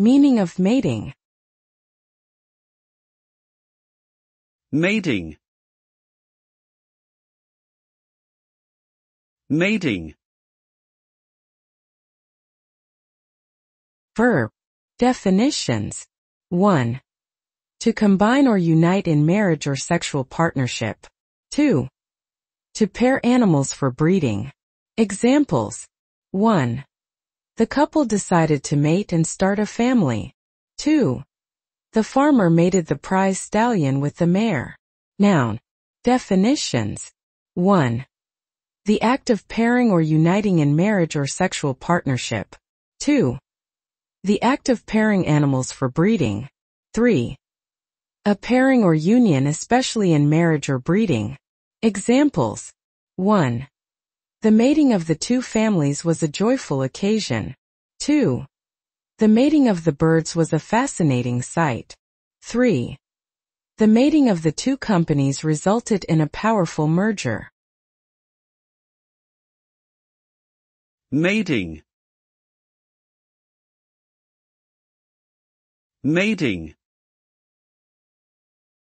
Meaning of mating. Mating. Mating. Verb. Definitions. 1. To combine or unite in marriage or sexual partnership. 2. To pair animals for breeding. Examples. 1. The couple decided to mate and start a family. 2. The farmer mated the prize stallion with the mare. Noun. Definitions. 1. The act of pairing or uniting in marriage or sexual partnership. 2. The act of pairing animals for breeding. 3. A pairing or union especially in marriage or breeding. Examples. 1. The mating of the two families was a joyful occasion. 2. The mating of the birds was a fascinating sight. 3. The mating of the two companies resulted in a powerful merger. Mating Mating